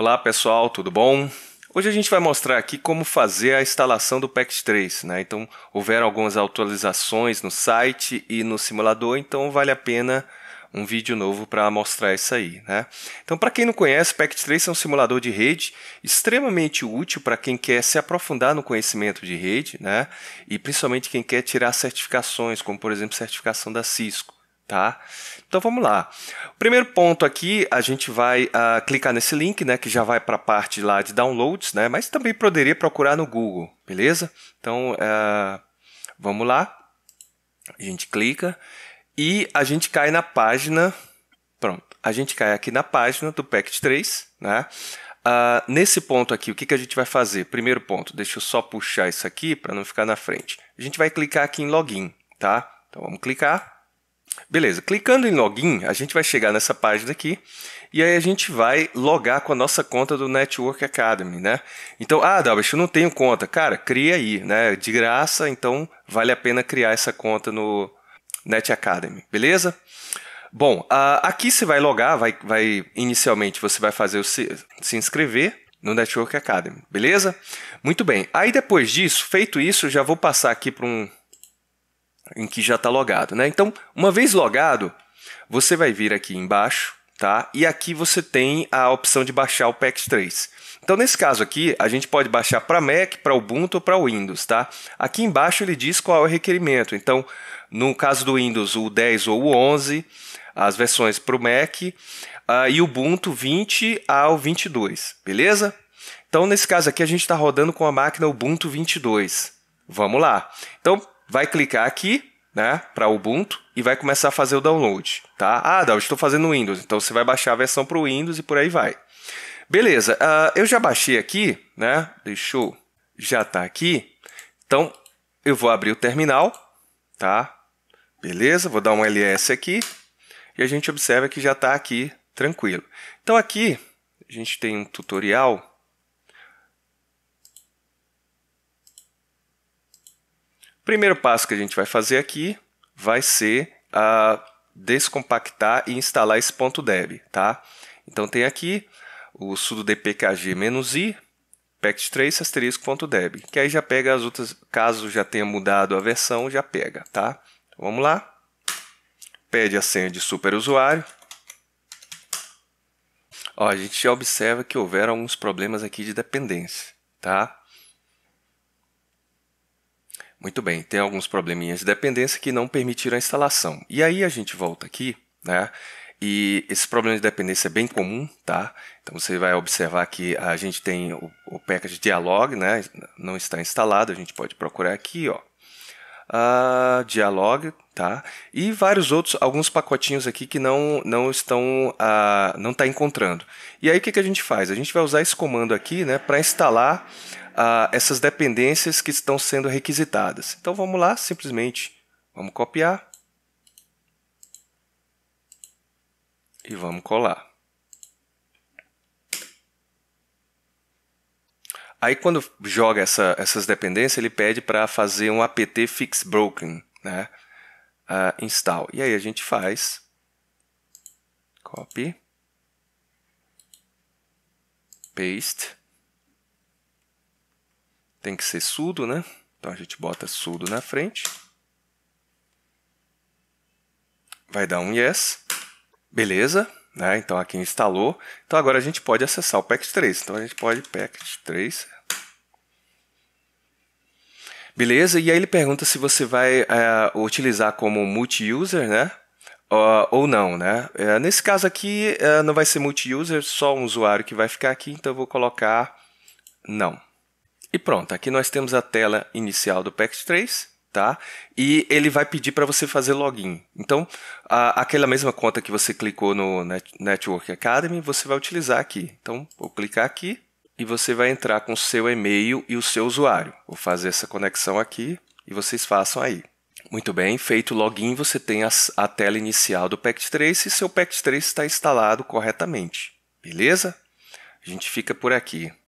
Olá pessoal, tudo bom? Hoje a gente vai mostrar aqui como fazer a instalação do Pact 3, né? Então, houveram algumas atualizações no site e no simulador, então vale a pena um vídeo novo para mostrar isso aí, né? Então, para quem não conhece, Pact 3 é um simulador de rede extremamente útil para quem quer se aprofundar no conhecimento de rede, né? E principalmente quem quer tirar certificações, como por exemplo, certificação da Cisco, tá? Então, vamos lá. Primeiro ponto aqui, a gente vai uh, clicar nesse link, né, que já vai para a parte lá de downloads, né, mas também poderia procurar no Google, beleza? Então, uh, vamos lá, a gente clica e a gente cai na página, pronto, a gente cai aqui na página do Pact 3, né? Uh, nesse ponto aqui, o que, que a gente vai fazer? Primeiro ponto, deixa eu só puxar isso aqui para não ficar na frente. A gente vai clicar aqui em Login, tá? Então vamos clicar. Beleza, clicando em login, a gente vai chegar nessa página aqui e aí a gente vai logar com a nossa conta do Network Academy, né? Então, ah, Dalbish, eu não tenho conta. Cara, cria aí, né? De graça, então vale a pena criar essa conta no Net Academy, beleza? Bom, ah, aqui você vai logar, vai, vai inicialmente você vai fazer o se, se inscrever no Network Academy, beleza? Muito bem. Aí depois disso, feito isso, já vou passar aqui para um em que já está logado. Né? Então, uma vez logado, você vai vir aqui embaixo tá? e aqui você tem a opção de baixar o PEX 3. Então, nesse caso aqui, a gente pode baixar para Mac, para Ubuntu ou para Windows. Tá? Aqui embaixo ele diz qual é o requerimento. Então, no caso do Windows, o 10 ou o 11, as versões para o Mac uh, e Ubuntu 20 ao 22, beleza? Então, nesse caso aqui, a gente está rodando com a máquina Ubuntu 22. Vamos lá. Então, vai clicar aqui, né, para Ubuntu e vai começar a fazer o download, tá? Ah, Dal, estou fazendo Windows, então você vai baixar a versão para o Windows e por aí vai. Beleza, uh, eu já baixei aqui, né? Deixou, já tá aqui. Então eu vou abrir o terminal, tá? Beleza, vou dar um ls aqui e a gente observa que já está aqui tranquilo. Então aqui a gente tem um tutorial Primeiro passo que a gente vai fazer aqui vai ser a ah, descompactar e instalar esse ponto .deb, tá? Então tem aqui o sudo dpkg-i pact 3 asterisco.deb, que aí já pega as outras, caso já tenha mudado a versão, já pega, tá? Então, vamos lá. Pede a senha de superusuário. Ó, a gente já observa que houveram alguns problemas aqui de dependência, tá? Muito bem, tem alguns probleminhas de dependência que não permitiram a instalação. E aí a gente volta aqui, né? E esse problema de dependência é bem comum, tá? Então você vai observar que a gente tem o, o package dialog, né? Não está instalado, a gente pode procurar aqui, ó uh, ah, Dialog, tá? E vários outros, alguns pacotinhos aqui que não, não estão, uh, não está encontrando. E aí o que, que a gente faz? A gente vai usar esse comando aqui, né, para instalar uh, essas dependências que estão sendo requisitadas. Então vamos lá, simplesmente, vamos copiar e vamos colar. Aí quando joga essa, essas dependências, ele pede para fazer um apt fix broken, né? Uh, install. E aí a gente faz copy paste. Tem que ser sudo, né? Então a gente bota sudo na frente. Vai dar um yes. Beleza. Né? Então aqui instalou. Então agora a gente pode acessar o package 3. Então a gente pode package 3. Beleza? E aí ele pergunta se você vai eh, utilizar como multi-user, né? Uh, ou não, né? Uh, nesse caso aqui eh, não vai ser multi-user, só um usuário que vai ficar aqui, então eu vou colocar não. E pronto, aqui nós temos a tela inicial do Package 3 tá? E ele vai pedir para você fazer login. Então, a, aquela mesma conta que você clicou no Net, Network Academy, você vai utilizar aqui. Então, vou clicar aqui e você vai entrar com o seu e-mail e o seu usuário. Vou fazer essa conexão aqui e vocês façam aí. Muito bem, feito o login, você tem a tela inicial do Pact 3 e seu Pact 3 está instalado corretamente. Beleza? A gente fica por aqui.